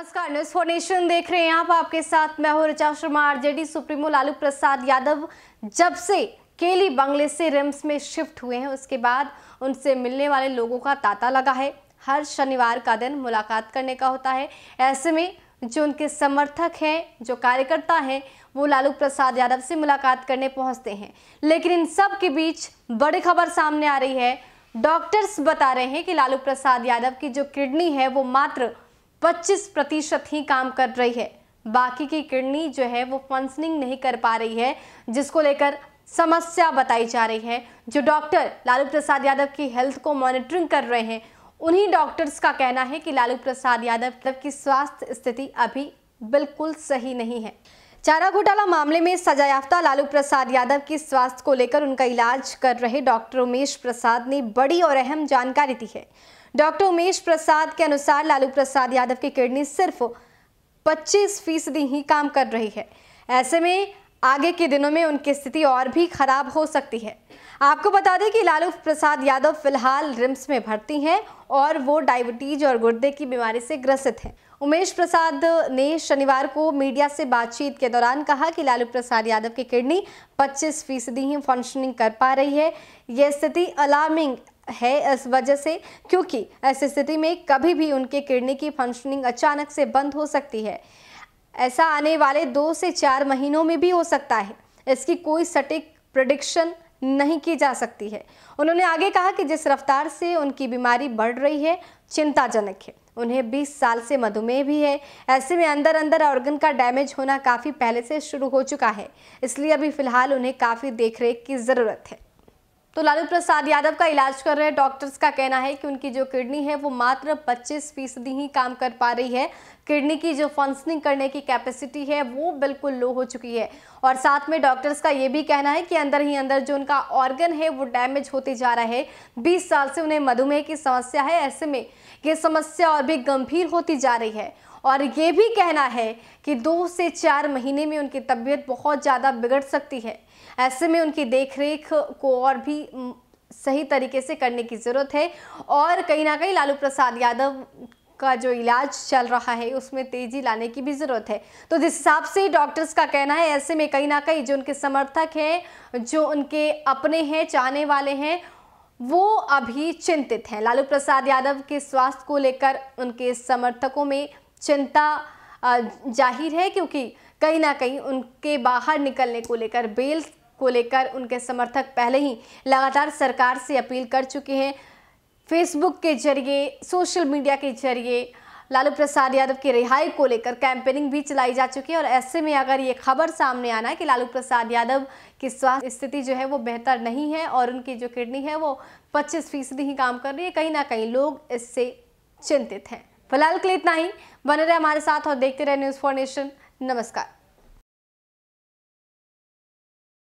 नमस्कार news for nation देख रहे हैं आप आपके साथ मैं हूं ऋचा शर्मा आरजेडी सुप्रीमो लालू प्रसाद यादव जब से केली बंगले से रिम्स में शिफ्ट हुए हैं उसके बाद उनसे मिलने वाले लोगों का तांता लगा है हर शनिवार का दिन मुलाकात करने का होता है ऐसे में जो उनके समर्थक हैं जो कार्यकर्ता हैं वो लालू प्रसाद यादव से मुलाकात करने पहुंचते हैं लेकिन इन सब के बीच बड़ी खबर सामने आ रही है डॉक्टर्स बता रहे हैं कि लालू प्रसाद यादव की जो किडनी है वो मात्र 25 प्रतिशत ही काम कर रही है बाकी की किडनी जो है वो फंक्शनिंग नहीं कर पा रही है जिसको लेकर समस्या बताई जा रही है जो डॉक्टर लालू प्रसाद यादव की हेल्थ को मॉनिटरिंग कर रहे हैं उन्हीं डॉक्टर्स का कहना है कि लालू प्रसाद यादव मतलब की स्वास्थ्य स्थिति अभी बिल्कुल सही नहीं है चारा घोटाला मामले में सजायाफ्ता लालू प्रसाद यादव के स्वास्थ्य को लेकर उनका इलाज कर रहे डॉक्टर उमेश प्रसाद ने बड़ी और अहम जानकारी दी है डॉक्टर उमेश प्रसाद के अनुसार लालू प्रसाद यादव की किडनी सिर्फ 25 फीसदी ही काम कर रही है ऐसे में आगे के दिनों में उनकी स्थिति और भी खराब हो सकती है आपको बता दें कि लालू प्रसाद यादव फिलहाल रिम्स में भर्ती हैं और वो डायबिटीज और गुर्दे की बीमारी से ग्रसित हैं उमेश प्रसाद ने शनिवार को मीडिया से बातचीत के दौरान कहा कि लालू प्रसाद यादव की किडनी 25 फीसदी ही फंक्शनिंग कर पा रही है यह स्थिति अलार्मिंग है इस वजह से क्योंकि ऐसी स्थिति में कभी भी उनके किडनी की फंक्शनिंग अचानक से बंद हो सकती है ऐसा आने वाले दो से चार महीनों में भी हो सकता है इसकी कोई सटीक प्रडिक्शन नहीं की जा सकती है उन्होंने आगे कहा कि जिस रफ्तार से उनकी बीमारी बढ़ रही है चिंताजनक है उन्हें 20 साल से मधुमेह भी है ऐसे में अंदर अंदर ऑर्गन का डैमेज होना काफ़ी पहले से शुरू हो चुका है इसलिए अभी फ़िलहाल उन्हें काफ़ी देखरेख की ज़रूरत है तो लालू प्रसाद यादव का इलाज कर रहे डॉक्टर्स का कहना है कि उनकी जो किडनी है वो मात्र 25 फीसदी ही काम कर पा रही है किडनी की जो फंक्शनिंग करने की कैपेसिटी है वो बिल्कुल लो हो चुकी है और साथ में डॉक्टर्स का ये भी कहना है कि अंदर ही अंदर जो उनका ऑर्गन है वो डैमेज होते जा रहा है बीस साल से उन्हें मधुमेह की समस्या है ऐसे में ये समस्या और भी गंभीर होती जा रही है और ये भी कहना है कि दो से चार महीने में उनकी तबीयत बहुत ज़्यादा बिगड़ सकती है ऐसे में उनकी देखरेख को और भी सही तरीके से करने की ज़रूरत है और कहीं ना कहीं लालू प्रसाद यादव का जो इलाज चल रहा है उसमें तेजी लाने की भी ज़रूरत है तो जिस हिसाब से डॉक्टर्स का कहना है ऐसे में कहीं ना कहीं जो उनके समर्थक हैं जो उनके अपने हैं चाहने वाले हैं वो अभी चिंतित हैं लालू प्रसाद यादव के स्वास्थ्य को लेकर उनके समर्थकों में चिंता जाहिर है क्योंकि कहीं ना कहीं उनके बाहर निकलने को लेकर बेल को लेकर उनके समर्थक पहले ही लगातार सरकार से अपील कर चुके हैं फेसबुक के जरिए सोशल मीडिया के जरिए लालू प्रसाद यादव की रिहाई को लेकर कैंपेनिंग भी चलाई जा चुकी है और ऐसे में अगर ये खबर सामने आना है कि लालू प्रसाद यादव की स्वास्थ्य स्थिति जो है वो बेहतर नहीं है और उनकी जो किडनी है वो 25 फीसदी ही काम कर रही है कहीं ना कहीं लोग इससे चिंतित हैं फिलहाल के लिए इतना ही बने रहे हमारे साथ और देखते रहे न्यूज़ फॉर नेशन नमस्कार